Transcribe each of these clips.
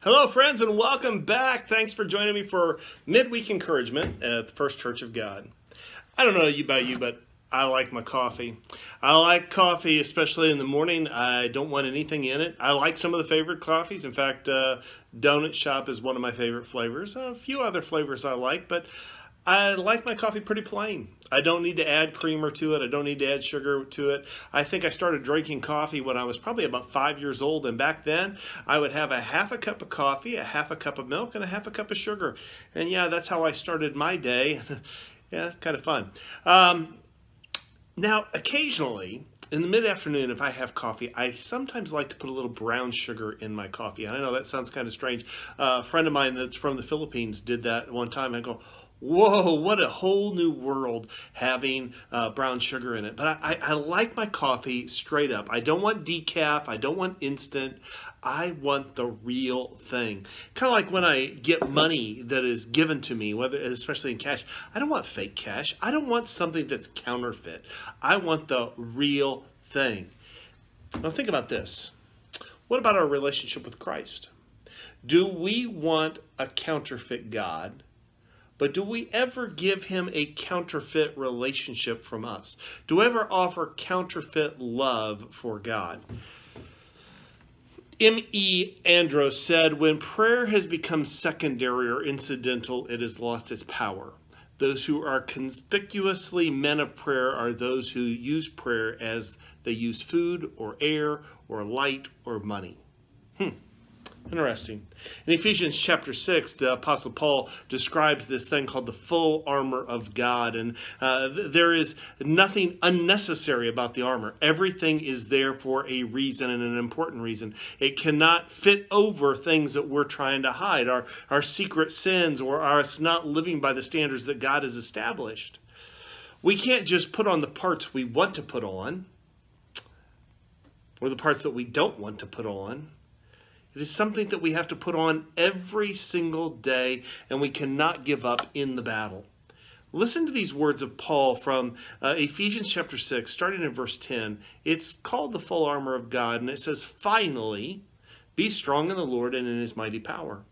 Hello, friends, and welcome back. Thanks for joining me for midweek encouragement at the First Church of God. I don't know about you, but I like my coffee. I like coffee, especially in the morning. I don't want anything in it. I like some of the favorite coffees. In fact, uh, Donut Shop is one of my favorite flavors. A few other flavors I like, but I like my coffee pretty plain. I don't need to add creamer to it. I don't need to add sugar to it. I think I started drinking coffee when I was probably about five years old. And back then, I would have a half a cup of coffee, a half a cup of milk, and a half a cup of sugar. And yeah, that's how I started my day. yeah, kind of fun. Um, now, occasionally, in the mid-afternoon, if I have coffee, I sometimes like to put a little brown sugar in my coffee. And I know that sounds kind of strange. Uh, a friend of mine that's from the Philippines did that one time. I go, whoa, what a whole new world having uh, brown sugar in it. But I, I, like my coffee straight up. I don't want decaf. I don't want instant. I want the real thing. Kind of like when I get money that is given to me, whether especially in cash. I don't want fake cash. I don't want something that's counterfeit. I want the real thing. Now think about this. What about our relationship with Christ? Do we want a counterfeit God but do we ever give him a counterfeit relationship from us? Do we ever offer counterfeit love for God? M.E. Andros said, When prayer has become secondary or incidental, it has lost its power. Those who are conspicuously men of prayer are those who use prayer as they use food or air or light or money. Hmm. Interesting. In Ephesians chapter 6, the Apostle Paul describes this thing called the full armor of God. And uh, th there is nothing unnecessary about the armor. Everything is there for a reason and an important reason. It cannot fit over things that we're trying to hide, our, our secret sins, or us not living by the standards that God has established. We can't just put on the parts we want to put on or the parts that we don't want to put on it is something that we have to put on every single day, and we cannot give up in the battle. Listen to these words of Paul from uh, Ephesians chapter 6, starting in verse 10. It's called the full armor of God, and it says, Finally, be strong in the Lord and in his mighty power.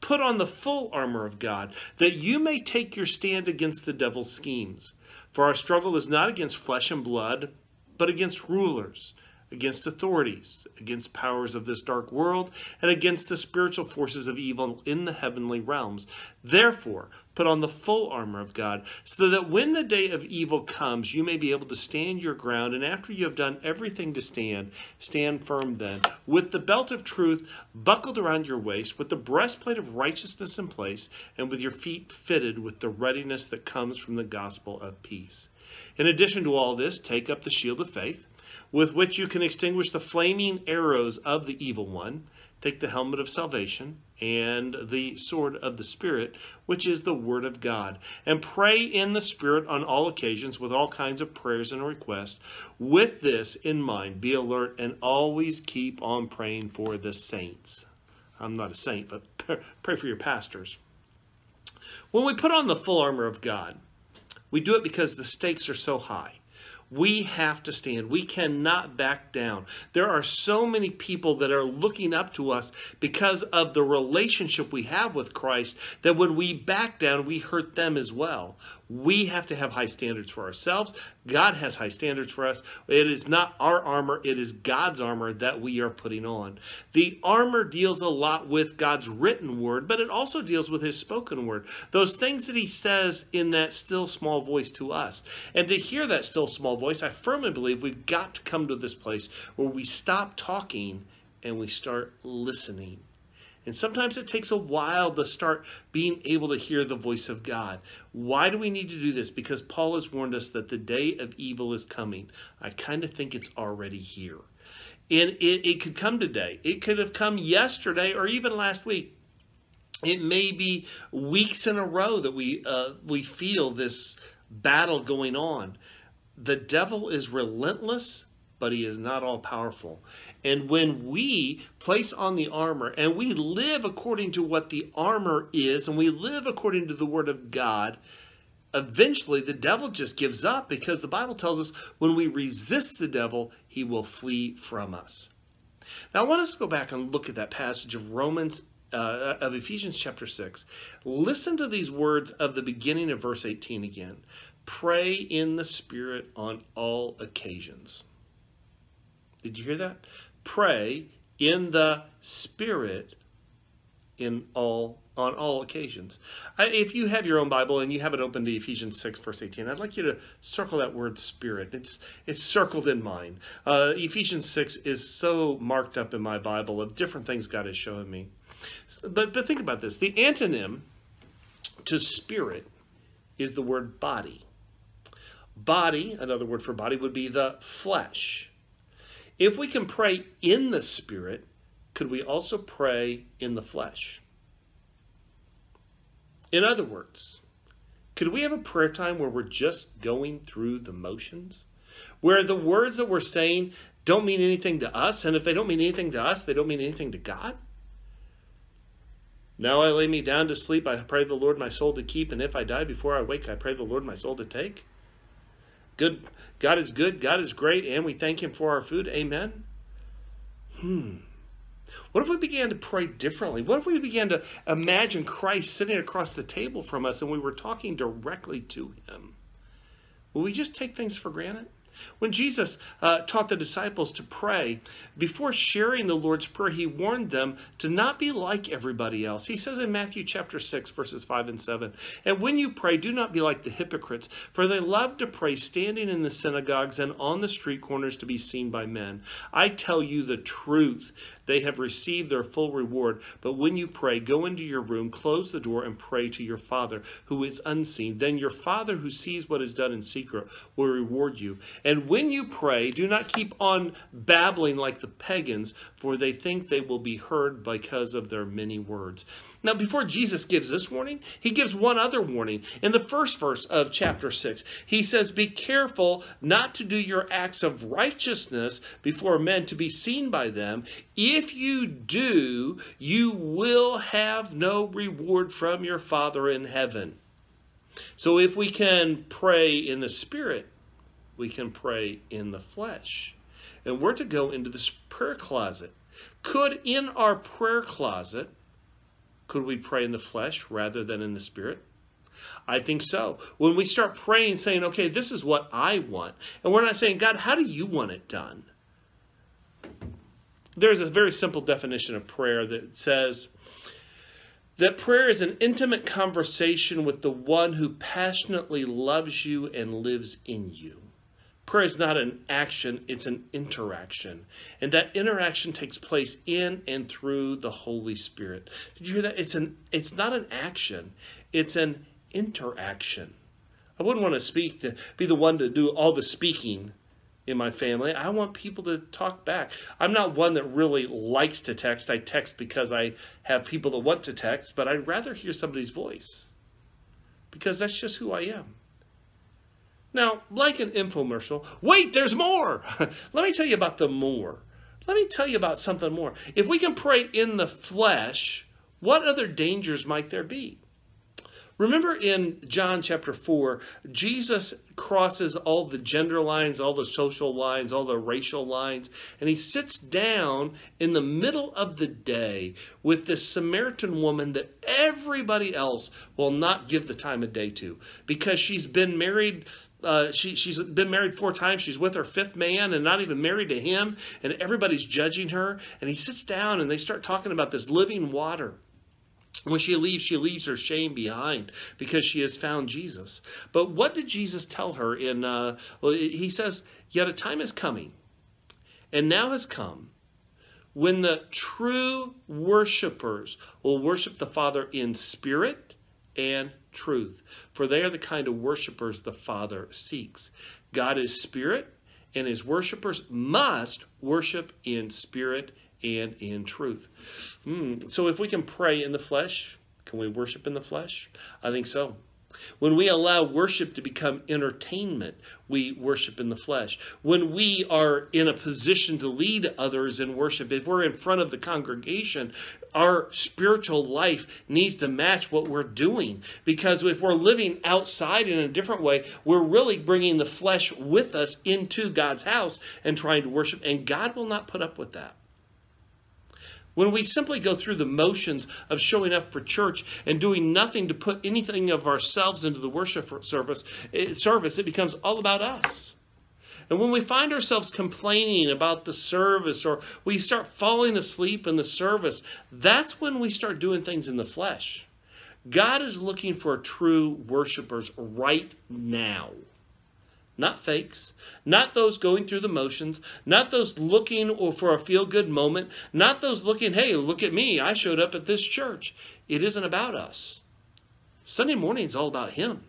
Put on the full armor of God, that you may take your stand against the devil's schemes. For our struggle is not against flesh and blood, but against rulers against authorities, against powers of this dark world, and against the spiritual forces of evil in the heavenly realms. Therefore, put on the full armor of God, so that when the day of evil comes, you may be able to stand your ground, and after you have done everything to stand, stand firm then, with the belt of truth buckled around your waist, with the breastplate of righteousness in place, and with your feet fitted with the readiness that comes from the gospel of peace. In addition to all this, take up the shield of faith, with which you can extinguish the flaming arrows of the evil one. Take the helmet of salvation and the sword of the Spirit, which is the Word of God. And pray in the Spirit on all occasions with all kinds of prayers and requests. With this in mind, be alert and always keep on praying for the saints. I'm not a saint, but pray for your pastors. When we put on the full armor of God, we do it because the stakes are so high. We have to stand. We cannot back down. There are so many people that are looking up to us because of the relationship we have with Christ that when we back down, we hurt them as well. We have to have high standards for ourselves. God has high standards for us. It is not our armor, it is God's armor that we are putting on. The armor deals a lot with God's written word, but it also deals with his spoken word. Those things that he says in that still small voice to us. And to hear that still small voice, I firmly believe we've got to come to this place where we stop talking and we start listening. And sometimes it takes a while to start being able to hear the voice of God. Why do we need to do this? Because Paul has warned us that the day of evil is coming. I kind of think it's already here. And it, it could come today. It could have come yesterday or even last week. It may be weeks in a row that we, uh, we feel this battle going on the devil is relentless, but he is not all powerful. And when we place on the armor and we live according to what the armor is and we live according to the word of God, eventually the devil just gives up because the Bible tells us when we resist the devil, he will flee from us. Now let us go back and look at that passage of Romans uh, of Ephesians chapter 6. Listen to these words of the beginning of verse 18 again. Pray in the Spirit on all occasions. Did you hear that? Pray in the Spirit in all on all occasions. I, if you have your own Bible and you have it open to Ephesians 6, verse 18, I'd like you to circle that word spirit. It's, it's circled in mine. Uh, Ephesians 6 is so marked up in my Bible of different things God is showing me. But, but think about this. The antonym to spirit is the word body. Body, another word for body, would be the flesh. If we can pray in the Spirit, could we also pray in the flesh? In other words, could we have a prayer time where we're just going through the motions? Where the words that we're saying don't mean anything to us, and if they don't mean anything to us, they don't mean anything to God? Now I lay me down to sleep, I pray the Lord my soul to keep, and if I die before I wake, I pray the Lord my soul to take? Good, God is good, God is great, and we thank him for our food. Amen? Hmm. What if we began to pray differently? What if we began to imagine Christ sitting across the table from us and we were talking directly to him? Will we just take things for granted? When Jesus uh, taught the disciples to pray, before sharing the Lord's Prayer, he warned them to not be like everybody else. He says in Matthew chapter 6, verses 5 and 7, And when you pray, do not be like the hypocrites, for they love to pray standing in the synagogues and on the street corners to be seen by men. I tell you the truth, they have received their full reward. But when you pray, go into your room, close the door, and pray to your Father who is unseen. Then your Father who sees what is done in secret will reward you. And when you pray, do not keep on babbling like the pagans, for they think they will be heard because of their many words. Now, before Jesus gives this warning, he gives one other warning. In the first verse of chapter 6, he says, Be careful not to do your acts of righteousness before men to be seen by them. If you do, you will have no reward from your Father in heaven. So if we can pray in the Spirit, we can pray in the flesh. And we're to go into this prayer closet. Could in our prayer closet, could we pray in the flesh rather than in the spirit? I think so. When we start praying, saying, okay, this is what I want, and we're not saying, God, how do you want it done? There's a very simple definition of prayer that says that prayer is an intimate conversation with the one who passionately loves you and lives in you. Prayer is not an action, it's an interaction. And that interaction takes place in and through the Holy Spirit. Did you hear that? It's an it's not an action, it's an interaction. I wouldn't want to speak to be the one to do all the speaking in my family. I want people to talk back. I'm not one that really likes to text. I text because I have people that want to text, but I'd rather hear somebody's voice because that's just who I am. Now, like an infomercial, wait, there's more. Let me tell you about the more. Let me tell you about something more. If we can pray in the flesh, what other dangers might there be? Remember in John chapter 4, Jesus crosses all the gender lines, all the social lines, all the racial lines, and he sits down in the middle of the day with this Samaritan woman that everybody else will not give the time of day to because she's been married uh, she, she's been married four times. She's with her fifth man and not even married to him. And everybody's judging her. And he sits down and they start talking about this living water. When she leaves, she leaves her shame behind because she has found Jesus. But what did Jesus tell her? In uh, well, he says, "Yet a time is coming, and now has come, when the true worshipers will worship the Father in spirit and truth, for they are the kind of worshipers the Father seeks. God is spirit, and his worshipers must worship in spirit and in truth. Mm. So if we can pray in the flesh, can we worship in the flesh? I think so. When we allow worship to become entertainment, we worship in the flesh. When we are in a position to lead others in worship, if we're in front of the congregation, our spiritual life needs to match what we're doing. Because if we're living outside in a different way, we're really bringing the flesh with us into God's house and trying to worship. And God will not put up with that when we simply go through the motions of showing up for church and doing nothing to put anything of ourselves into the worship service, it, eh, service, it becomes all about us. And when we find ourselves complaining about the service or we start falling asleep in the service, that's when we start doing things in the flesh. God is looking for true worshipers right now not fakes, not those going through the motions, not those looking for a feel good moment, not those looking, hey, look at me, I showed up at this church. It isn't about us. Sunday morning is all about Him.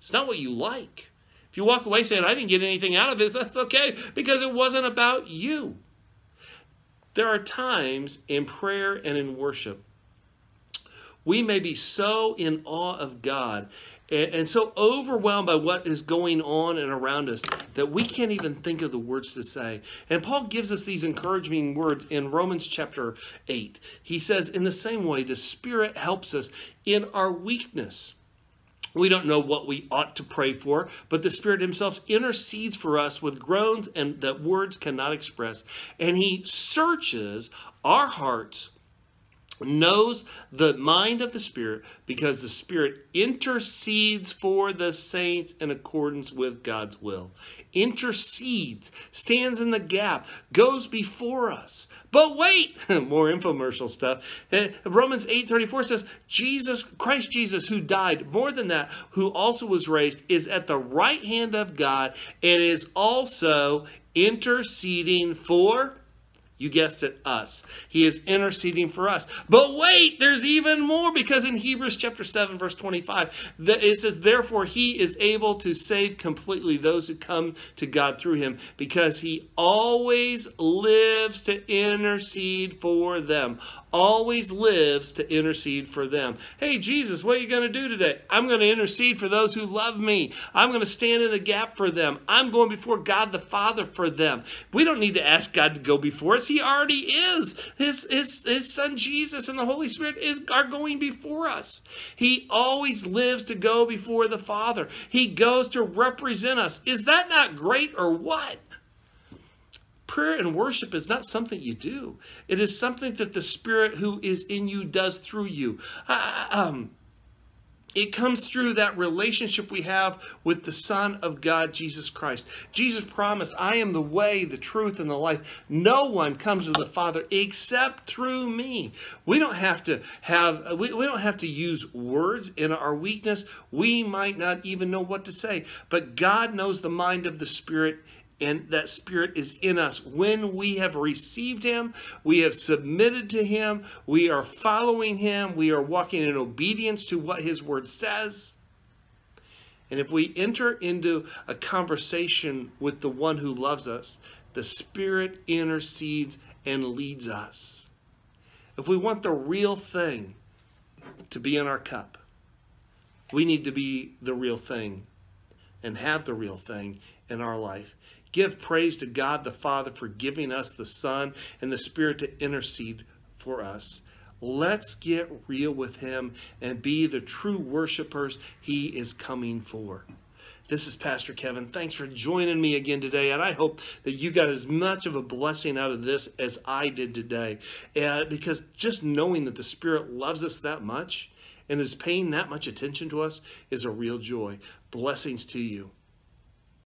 It's not what you like. If you walk away saying, I didn't get anything out of it, that's okay, because it wasn't about you. There are times in prayer and in worship we may be so in awe of God and, and so overwhelmed by what is going on and around us that we can't even think of the words to say. And Paul gives us these encouraging words in Romans chapter 8. He says, In the same way, the Spirit helps us in our weakness. We don't know what we ought to pray for, but the Spirit Himself intercedes for us with groans and that words cannot express. And He searches our hearts knows the mind of the Spirit because the Spirit intercedes for the saints in accordance with God's will. Intercedes, stands in the gap, goes before us. But wait, more infomercial stuff. Eh, Romans 8:34 says, Jesus Christ Jesus who died, more than that, who also was raised is at the right hand of God and is also interceding for you guessed it, us. He is interceding for us. But wait, there's even more because in Hebrews chapter 7, verse 25, it says, Therefore he is able to save completely those who come to God through him because he always lives to intercede for them. Always lives to intercede for them. Hey, Jesus, what are you going to do today? I'm going to intercede for those who love me. I'm going to stand in the gap for them. I'm going before God the Father for them. We don't need to ask God to go before us he already is. His, his, his son Jesus and the Holy Spirit is, are going before us. He always lives to go before the Father. He goes to represent us. Is that not great or what? prayer and worship is not something you do. It is something that the Spirit who is in you does through you. Uh, um, it comes through that relationship we have with the Son of God, Jesus Christ. Jesus promised, I am the way, the truth, and the life. No one comes to the Father except through me. We don't have to have, we, we don't have to use words in our weakness. We might not even know what to say, but God knows the mind of the Spirit and that spirit is in us. When we have received him, we have submitted to him, we are following him, we are walking in obedience to what his word says. And if we enter into a conversation with the one who loves us, the spirit intercedes and leads us. If we want the real thing to be in our cup, we need to be the real thing and have the real thing in our life. Give praise to God the Father for giving us the Son and the Spirit to intercede for us. Let's get real with him and be the true worshipers he is coming for. This is Pastor Kevin. Thanks for joining me again today, and I hope that you got as much of a blessing out of this as I did today. Uh, because just knowing that the Spirit loves us that much and is paying that much attention to us is a real joy. Blessings to you.